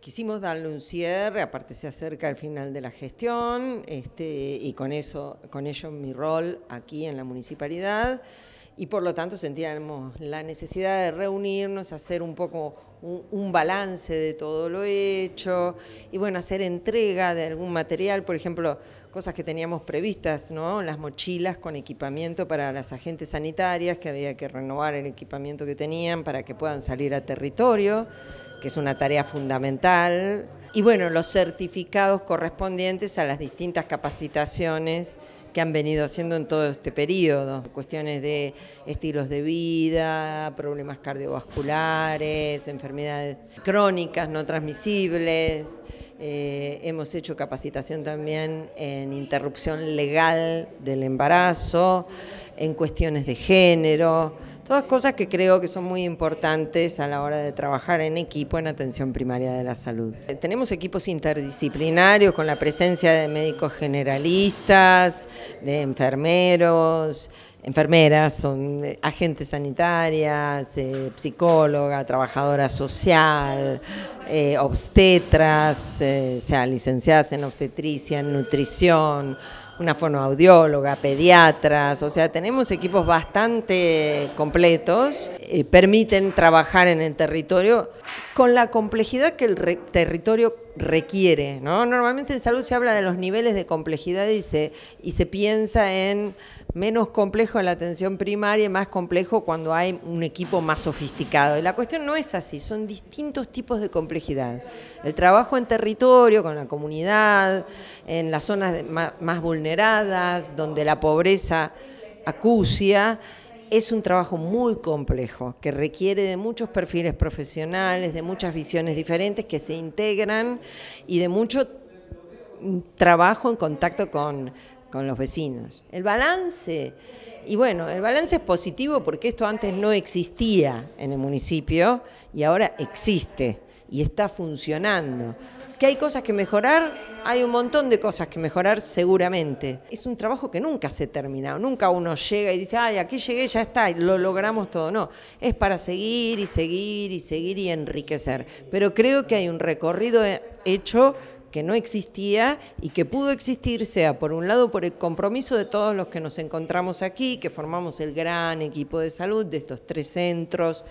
quisimos darle un cierre, aparte se acerca el final de la gestión, este, y con eso, con ello mi rol aquí en la municipalidad y por lo tanto sentíamos la necesidad de reunirnos, hacer un poco un, balance de todo lo hecho y bueno, hacer entrega de algún material, por ejemplo, cosas que teníamos previstas, ¿no? Las mochilas con equipamiento para las agentes sanitarias, que había que renovar el equipamiento que tenían para que puedan salir a territorio, que es una tarea fundamental. Y bueno, los certificados correspondientes a las distintas capacitaciones que han venido haciendo en todo este periodo. Cuestiones de estilos de vida, problemas cardiovasculares, enfermedades crónicas no transmisibles. Eh, hemos hecho capacitación también en interrupción legal del embarazo, en cuestiones de género. Todas cosas que creo que son muy importantes a la hora de trabajar en equipo en atención primaria de la salud. Eh, tenemos equipos interdisciplinarios con la presencia de médicos generalistas, de enfermeros, enfermeras, son eh, agentes sanitarias, eh, psicóloga, trabajadora social, obstetras, o sea, licenciadas en obstetricia, en nutrición una fonoaudióloga, pediatras, o sea, tenemos equipos bastante completos, y eh, permiten trabajar en el territorio con la complejidad que el territorio requiere. ¿no? Normalmente en salud se habla de los niveles de complejidad y se, y se piensa en menos complejo en la atención primaria y más complejo cuando hay un equipo más sofisticado. Y la cuestión no es así, son distintos tipos de complejidad. El trabajo en territorio, con la comunidad, en las zonas más vulneradas, donde la pobreza acucia, es un trabajo muy complejo que requiere de muchos perfiles profesionales, de muchas visiones diferentes que se integran y de mucho trabajo en contacto con con los vecinos. El balance, y bueno, el balance es positivo porque esto antes no existía en el municipio y ahora existe y está funcionando. Que hay cosas que mejorar, hay un montón de cosas que mejorar seguramente. Es un trabajo que nunca se termina, nunca uno llega y dice, ay, aquí llegué, ya está, lo logramos todo. No, es para seguir y seguir y seguir y enriquecer. Pero creo que hay un recorrido eh, hecho que no existía y que pudo existir, sea por un lado por el compromiso de todos los que nos encontramos aquí, que formamos el gran equipo de salud de estos tres centros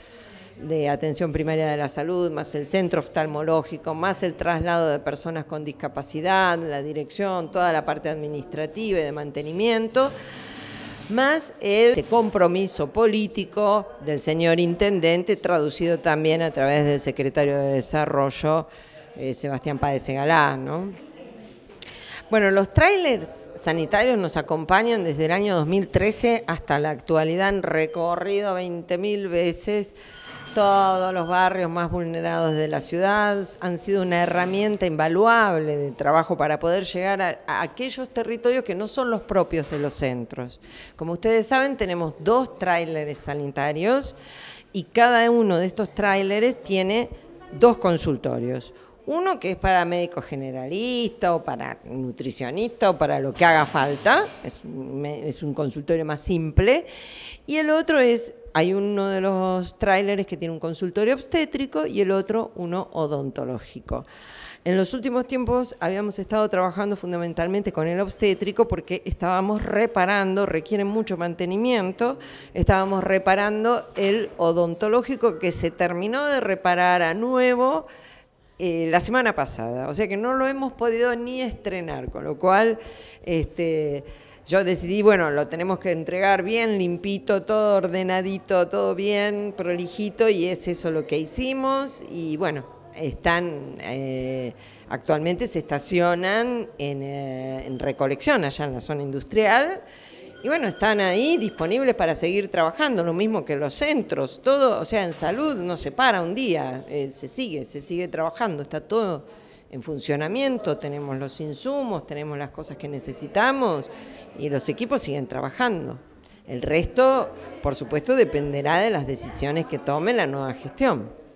de atención primaria de la salud, más el centro oftalmológico, más el traslado de personas con discapacidad, la dirección, toda la parte administrativa y de mantenimiento más el compromiso político del señor intendente, traducido también a través del secretario de Desarrollo eh, Sebastián Páez ¿no? Bueno, los trailers sanitarios nos acompañan desde el año 2013 hasta la actualidad, han recorrido 20.000 veces todos los barrios más vulnerados de la ciudad, han sido una herramienta invaluable de trabajo para poder llegar a, aquellos territorios que no son los propios de los centros. Como ustedes saben, tenemos dos trailers sanitarios y cada uno de estos trailers tiene dos consultorios. Uno que es para médico generalista o para nutricionista o para lo que haga falta, es, un consultorio más simple. Y el otro es, hay uno de los trailers que tiene un consultorio obstétrico y el otro uno odontológico. En los últimos tiempos habíamos estado trabajando fundamentalmente con el obstétrico porque estábamos reparando, requiere mucho mantenimiento, estábamos reparando el odontológico que se terminó de reparar a nuevo eh, la semana pasada, o sea que no lo hemos podido ni estrenar, con lo cual este, yo decidí, bueno, lo tenemos que entregar bien, limpito, todo ordenadito, todo bien, prolijito, y es eso lo que hicimos, y bueno, están, eh, actualmente se estacionan eh, en recolección allá en la zona industrial. Y bueno, están ahí disponibles para seguir trabajando, lo mismo que los centros, todo, o sea, en salud no se para un día, eh, se sigue, se sigue trabajando, está todo en funcionamiento, tenemos los insumos, tenemos las cosas que necesitamos y los equipos siguen trabajando. El resto, por supuesto, dependerá de las decisiones que tome la nueva gestión.